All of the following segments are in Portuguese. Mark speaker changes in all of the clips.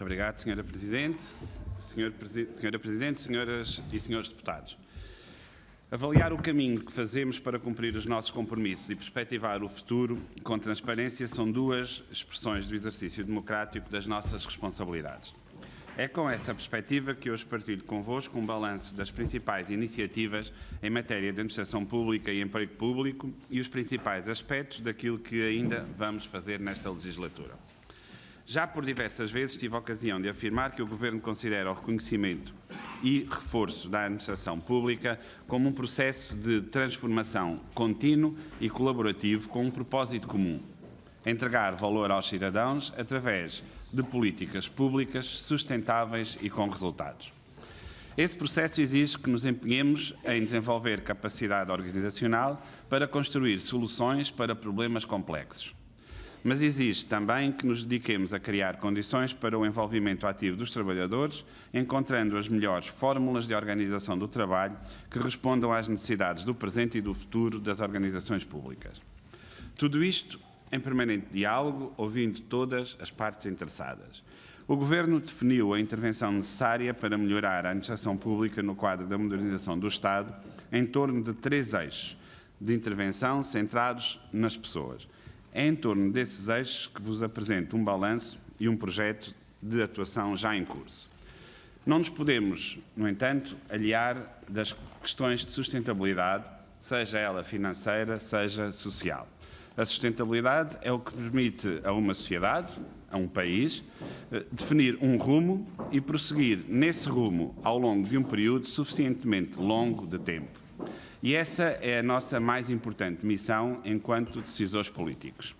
Speaker 1: Muito obrigado, Senhora Presidente, Senhor, Senhora Presidente, Senhoras e Senhores Deputados. Avaliar o caminho que fazemos para cumprir os nossos compromissos e perspectivar o futuro com transparência são duas expressões do exercício democrático das nossas responsabilidades. É com essa perspectiva que hoje partilho convosco um balanço das principais iniciativas em matéria de administração pública e emprego público e os principais aspectos daquilo que ainda vamos fazer nesta legislatura. Já por diversas vezes tive a ocasião de afirmar que o Governo considera o reconhecimento e reforço da administração pública como um processo de transformação contínuo e colaborativo com um propósito comum: entregar valor aos cidadãos através de políticas públicas sustentáveis e com resultados. Esse processo exige que nos empenhemos em desenvolver capacidade organizacional para construir soluções para problemas complexos mas exige também que nos dediquemos a criar condições para o envolvimento ativo dos trabalhadores, encontrando as melhores fórmulas de organização do trabalho que respondam às necessidades do presente e do futuro das organizações públicas. Tudo isto em permanente diálogo, ouvindo todas as partes interessadas. O Governo definiu a intervenção necessária para melhorar a administração pública no quadro da modernização do Estado em torno de três eixos de intervenção centrados nas pessoas. É em torno desses eixos que vos apresento um balanço e um projeto de atuação já em curso. Não nos podemos, no entanto, aliar das questões de sustentabilidade, seja ela financeira, seja social. A sustentabilidade é o que permite a uma sociedade, a um país, eh, definir um rumo e prosseguir nesse rumo ao longo de um período suficientemente longo de tempo. E essa é a nossa mais importante missão enquanto decisores políticos.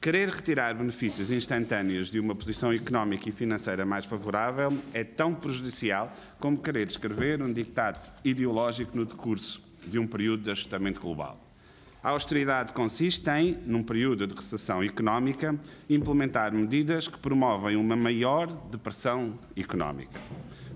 Speaker 1: Querer retirar benefícios instantâneos de uma posição económica e financeira mais favorável é tão prejudicial como querer escrever um ditado ideológico no decurso de um período de ajustamento global. A austeridade consiste em, num período de recessão económica, implementar medidas que promovem uma maior depressão económica.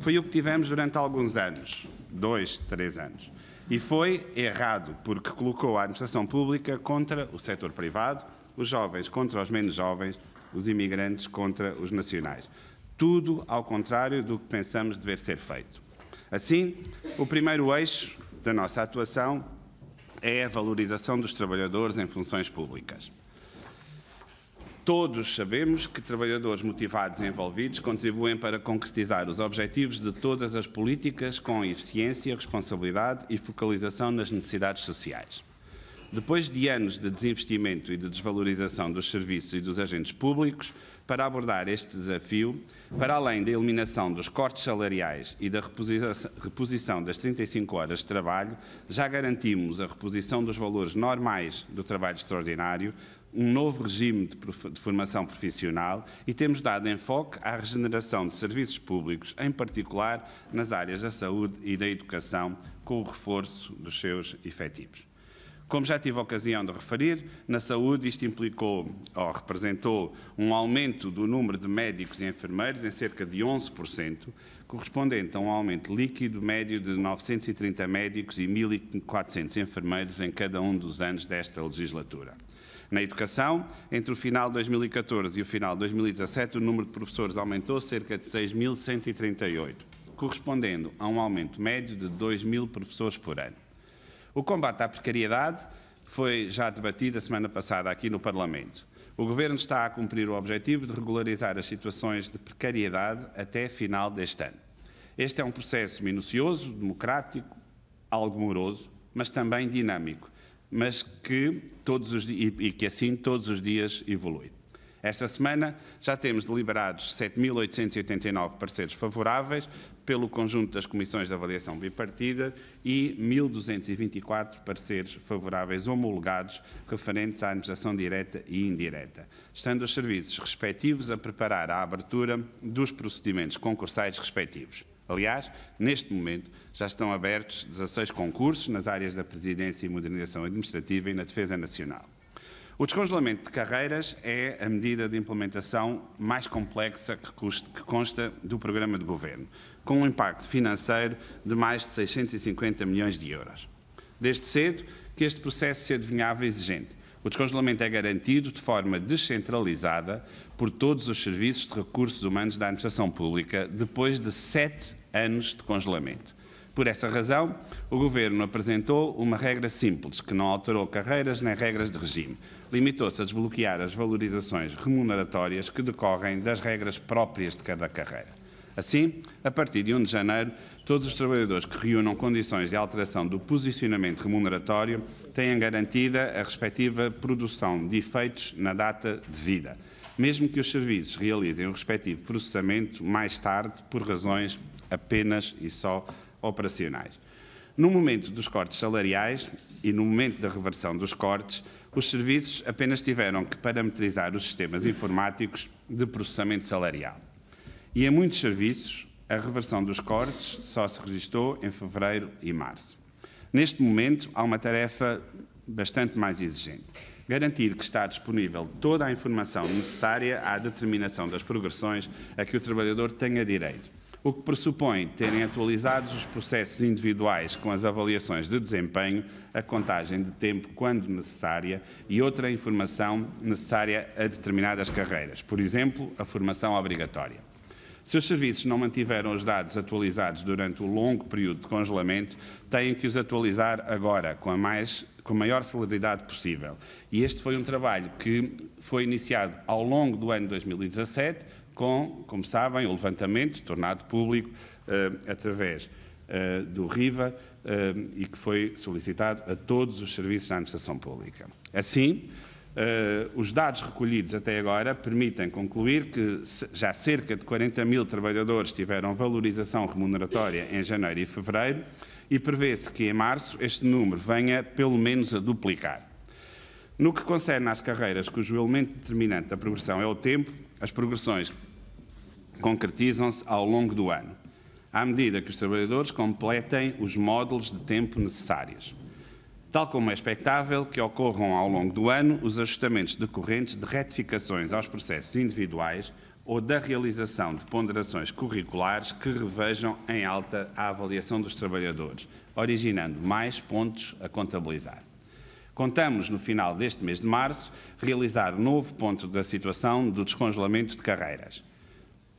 Speaker 1: Foi o que tivemos durante alguns anos, dois, três anos. E foi errado, porque colocou a administração pública contra o setor privado, os jovens contra os menos jovens, os imigrantes contra os nacionais. Tudo ao contrário do que pensamos dever ser feito. Assim, o primeiro eixo da nossa atuação é a valorização dos trabalhadores em funções públicas. Todos sabemos que trabalhadores motivados e envolvidos contribuem para concretizar os objetivos de todas as políticas com eficiência, responsabilidade e focalização nas necessidades sociais. Depois de anos de desinvestimento e de desvalorização dos serviços e dos agentes públicos, para abordar este desafio, para além da eliminação dos cortes salariais e da reposição das 35 horas de trabalho, já garantimos a reposição dos valores normais do trabalho extraordinário, um novo regime de, formação profissional e temos dado enfoque à regeneração de serviços públicos, em particular nas áreas da saúde e da educação, com o reforço dos seus efetivos. Como já tive a ocasião de referir, na saúde isto implicou ou representou um aumento do número de médicos e enfermeiros em cerca de 11%, correspondente a um aumento líquido médio de 930 médicos e 1.400 enfermeiros em cada um dos anos desta legislatura. Na educação, entre o final de 2014 e o final de 2017, o número de professores aumentou cerca de 6.138, correspondendo a um aumento médio de 2.000 professores por ano. O combate à precariedade foi já debatido a semana passada aqui no Parlamento. O Governo está a cumprir o objetivo de regularizar as situações de precariedade até final deste ano. Este é um processo minucioso, democrático, algo moroso, mas também dinâmico, mas que todos os e, e que assim todos os dias evolui. Esta semana já temos deliberados 7.889 pareceres favoráveis pelo conjunto das comissões de avaliação bipartida e 1.224 pareceres favoráveis homologados referentes à administração direta e indireta, estando os serviços respectivos a preparar a abertura dos procedimentos concursais respectivos. Aliás, neste momento já estão abertos 16 concursos nas áreas da Presidência e Modernização Administrativa e na Defesa Nacional. O descongelamento de carreiras é a medida de implementação mais complexa que, que consta do programa de governo, com um impacto financeiro de mais de 650 milhões de euros. Desde cedo que este processo se adivinhava exigente, o descongelamento é garantido de forma descentralizada por todos os serviços de recursos humanos da administração pública depois de sete anos de congelamento. Por essa razão, o Governo apresentou uma regra simples, que não alterou carreiras nem regras de regime. Limitou-se a desbloquear as valorizações remuneratórias que decorrem das regras próprias de cada carreira. Assim, a partir de 1 de janeiro, todos os trabalhadores que reúnam condições de alteração do posicionamento remuneratório têm garantida a respectiva produção de efeitos na data devida, mesmo que os serviços realizem o respectivo processamento mais tarde por razões apenas e só operacionais. No momento dos cortes salariais e no momento da reversão dos cortes, os serviços apenas tiveram que parametrizar os sistemas informáticos de processamento salarial. E em muitos serviços, a reversão dos cortes só se registou em fevereiro e março. Neste momento, há uma tarefa bastante mais exigente. Garantir que está disponível toda a informação necessária à determinação das progressões a que o trabalhador tenha direito, o que pressupõe terem atualizados os processos individuais com as avaliações de desempenho, a contagem de tempo quando necessária e outra informação necessária a determinadas carreiras, por exemplo, a formação obrigatória. Se os serviços não mantiveram os dados atualizados durante o longo período de congelamento, têm que os atualizar agora, com a mais com a maior celeridade possível. E este foi um trabalho que foi iniciado ao longo do ano de 2017, com, como sabem, o levantamento tornado público uh, através uh, do RIVA uh, e que foi solicitado a todos os serviços da administração pública. Assim, eh, os dados recolhidos até agora permitem concluir que já cerca de 40 mil trabalhadores tiveram valorização remuneratória em janeiro e fevereiro e prevê-se que em março este número venha pelo menos a duplicar. No que concerne às carreiras, cujo elemento determinante da progressão é o tempo, as progressões concretizam-se ao longo do ano, à medida que os trabalhadores completem os módulos de tempo necessários tal como é expectável que ocorram ao longo do ano os ajustamentos decorrentes de retificações aos processos individuais ou da realização de ponderações curriculares que revejam em alta a avaliação dos trabalhadores, originando mais pontos a contabilizar. Contamos, no final deste mês de março, realizar novo ponto da situação do descongelamento de carreiras.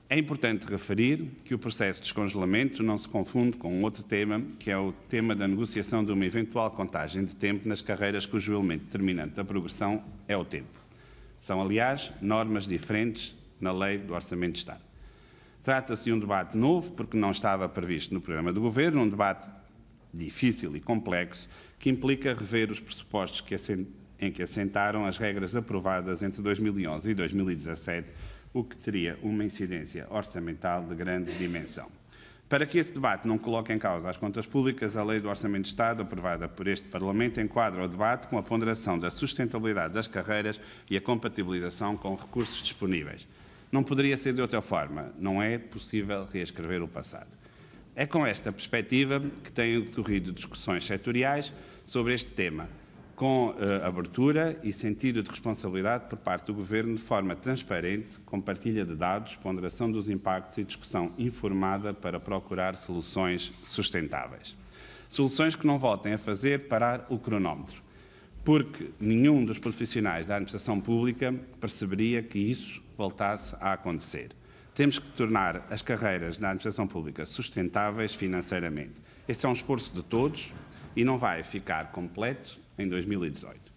Speaker 1: É importante referir que o processo de descongelamento não se confunde com outro tema, que é o tema da negociação de uma eventual contagem de tempo nas carreiras cujo elemento determinante da progressão é o tempo. São, aliás, normas diferentes na Lei do Orçamento de Estado. Trata-se de um debate novo, porque não estava previsto no programa do Governo, um debate difícil e complexo, que implica rever os pressupostos que assent... em que assentaram as regras aprovadas entre 2011 e 2017 o que teria uma incidência orçamental de grande dimensão. Para que esse debate não coloque em causa as contas públicas, a Lei do Orçamento de Estado, aprovada por este Parlamento, enquadra o debate com a ponderação da sustentabilidade das carreiras e a compatibilização com recursos disponíveis. Não poderia ser de outra forma, não é possível reescrever o passado. É com esta perspectiva que têm decorrido discussões setoriais sobre este tema com uh, abertura e sentido de responsabilidade por parte do Governo de forma transparente, com partilha de dados, ponderação dos impactos e discussão informada para procurar soluções sustentáveis. Soluções que não voltem a fazer parar o cronómetro, porque nenhum dos profissionais da administração pública perceberia que isso voltasse a acontecer. Temos que tornar as carreiras da administração pública sustentáveis financeiramente. Esse é um esforço de todos e não vai ficar completo em 2018.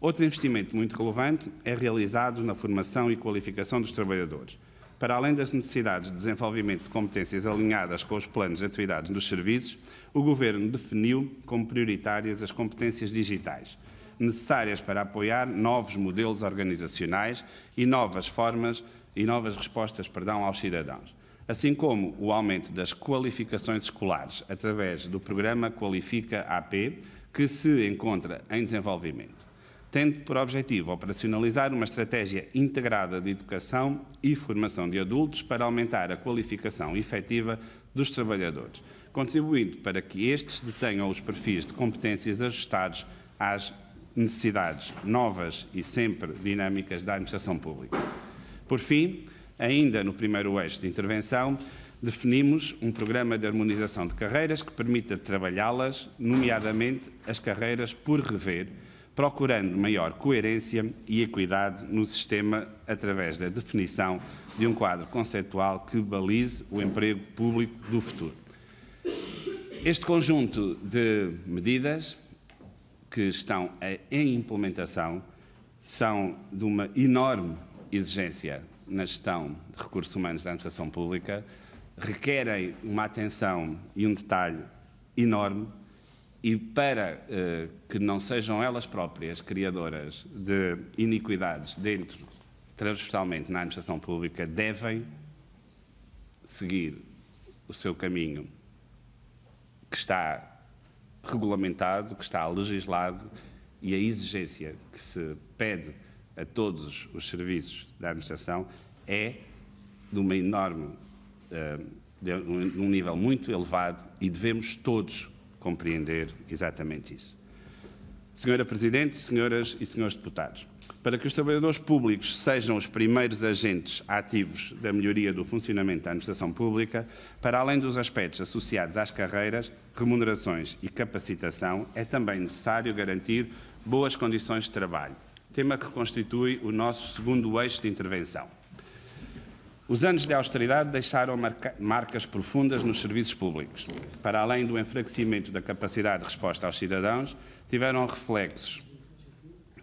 Speaker 1: Outro investimento muito relevante é realizado na formação e qualificação dos trabalhadores. Para além das necessidades de desenvolvimento de competências alinhadas com os planos de atividades dos serviços, o Governo definiu como prioritárias as competências digitais, necessárias para apoiar novos modelos organizacionais e novas formas e novas respostas perdão, aos cidadãos, assim como o aumento das qualificações escolares através do programa Qualifica AP, que se encontra em desenvolvimento, tendo por objetivo operacionalizar uma estratégia integrada de educação e formação de adultos para aumentar a qualificação efetiva dos trabalhadores, contribuindo para que estes detenham os perfis de competências ajustados às necessidades novas e sempre dinâmicas da administração pública. Por fim, ainda no primeiro eixo de intervenção, definimos um programa de harmonização de carreiras que permita trabalhá-las, nomeadamente as carreiras por rever, procurando maior coerência e equidade no sistema através da definição de um quadro conceptual que balize o emprego público do futuro. Este conjunto de medidas que estão em implementação são de uma enorme exigência na gestão de recursos humanos da administração pública, requerem uma atenção e um detalhe enorme e para eh, que não sejam elas próprias criadoras de iniquidades dentro, transversalmente na administração pública, devem seguir o seu caminho que está regulamentado, que está legislado e a exigência que se pede a todos os serviços da administração é de uma enorme eh, de, num nível muito elevado e devemos todos compreender exatamente isso. Senhora Presidente, senhoras e senhores deputados, para que os trabalhadores públicos sejam os primeiros agentes ativos da melhoria do funcionamento da administração pública, para além dos aspectos associados às carreiras, remunerações e capacitação, é também necessário garantir boas condições de trabalho, tema que constitui o nosso segundo eixo de intervenção. Os anos de austeridade deixaram marca marcas profundas nos serviços públicos. Para além do enfraquecimento da capacidade de resposta aos cidadãos, tiveram reflexos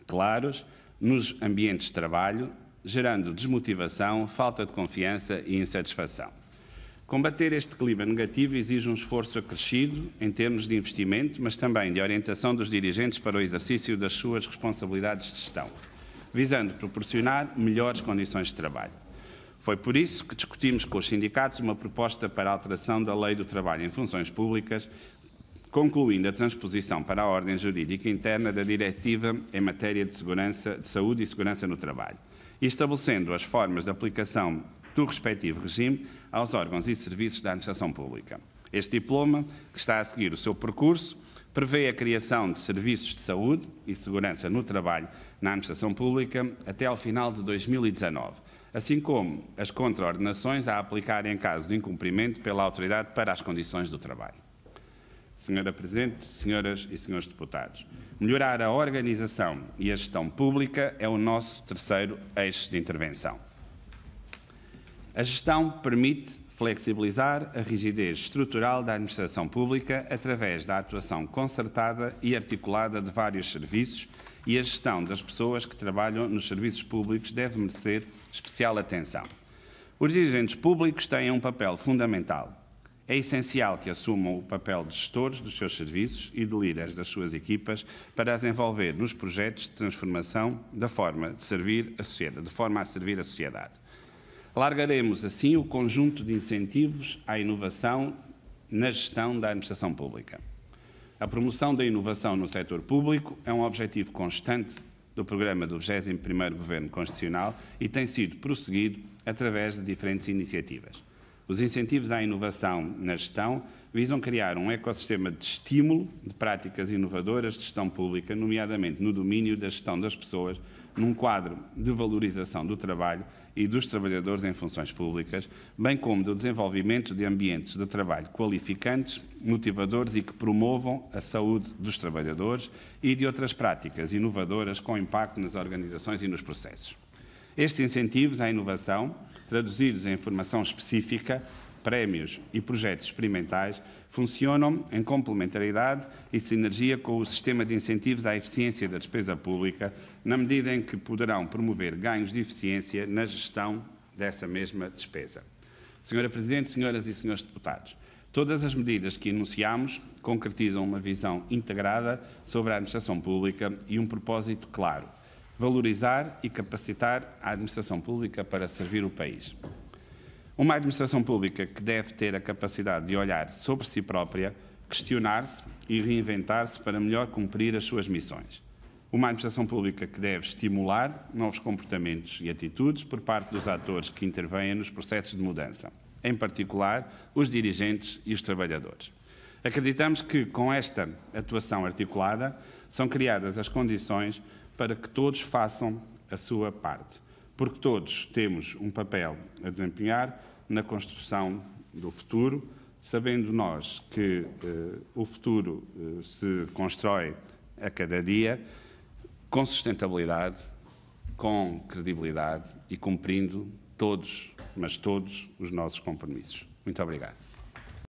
Speaker 1: claros nos ambientes de trabalho, gerando desmotivação, falta de confiança e insatisfação. Combater este clima negativo exige um esforço acrescido em termos de investimento, mas também de orientação dos dirigentes para o exercício das suas responsabilidades de gestão, visando proporcionar melhores condições de trabalho. Foi por isso que discutimos com os sindicatos uma proposta para a alteração da Lei do Trabalho em Funções Públicas, concluindo a transposição para a ordem jurídica interna da Diretiva em matéria de, segurança, de saúde e segurança no trabalho, e estabelecendo as formas de aplicação do respectivo regime aos órgãos e serviços da administração pública. Este diploma, que está a seguir o seu percurso, prevê a criação de serviços de saúde e segurança no trabalho na administração pública até ao final de 2019 assim como as contraordenações a aplicar em caso de incumprimento pela autoridade para as condições do trabalho. Senhora Presidente, senhoras e senhores deputados, melhorar a organização e a gestão pública é o nosso terceiro eixo de intervenção. A gestão permite flexibilizar a rigidez estrutural da administração pública através da atuação concertada e articulada de vários serviços e a gestão das pessoas que trabalham nos serviços públicos deve merecer especial atenção. Os dirigentes públicos têm um papel fundamental. É essencial que assumam o papel de gestores dos seus serviços e de líderes das suas equipas para as envolver nos projetos de transformação da forma de servir a sociedade, de forma a servir a sociedade. Largaremos assim o conjunto de incentivos à inovação na gestão da administração pública. A promoção da inovação no setor público é um objetivo constante do programa do 21º Governo Constitucional e tem sido prosseguido através de diferentes iniciativas. Os incentivos à inovação na gestão visam criar um ecossistema de estímulo de práticas inovadoras de gestão pública, nomeadamente no domínio da gestão das pessoas, num quadro de valorização do trabalho e dos trabalhadores em funções públicas, bem como do desenvolvimento de ambientes de trabalho qualificantes, motivadores e que promovam a saúde dos trabalhadores e de outras práticas inovadoras com impacto nas organizações e nos processos. Estes incentivos à inovação, traduzidos em formação específica, prémios e projetos experimentais funcionam em complementaridade e sinergia com o sistema de incentivos à eficiência da despesa pública, na medida em que poderão promover ganhos de eficiência na gestão dessa mesma despesa. Senhora Presidente, senhoras e senhores deputados, todas as medidas que enunciamos concretizam uma visão integrada sobre a administração pública e um propósito claro: valorizar e capacitar a administração pública para servir o país. Uma administração pública que deve ter a capacidade de olhar sobre si própria, questionar-se e reinventar-se para melhor cumprir as suas missões. Uma administração pública que deve estimular novos comportamentos e atitudes por parte dos atores que intervêm nos processos de mudança, em particular os dirigentes e os trabalhadores. Acreditamos que, com esta atuação articulada, são criadas as condições para que todos façam a sua parte porque todos temos um papel a desempenhar na construção do futuro, sabendo nós que eh, o futuro eh, se constrói a cada dia com sustentabilidade, com credibilidade e cumprindo todos, mas todos, os nossos compromissos. Muito obrigado.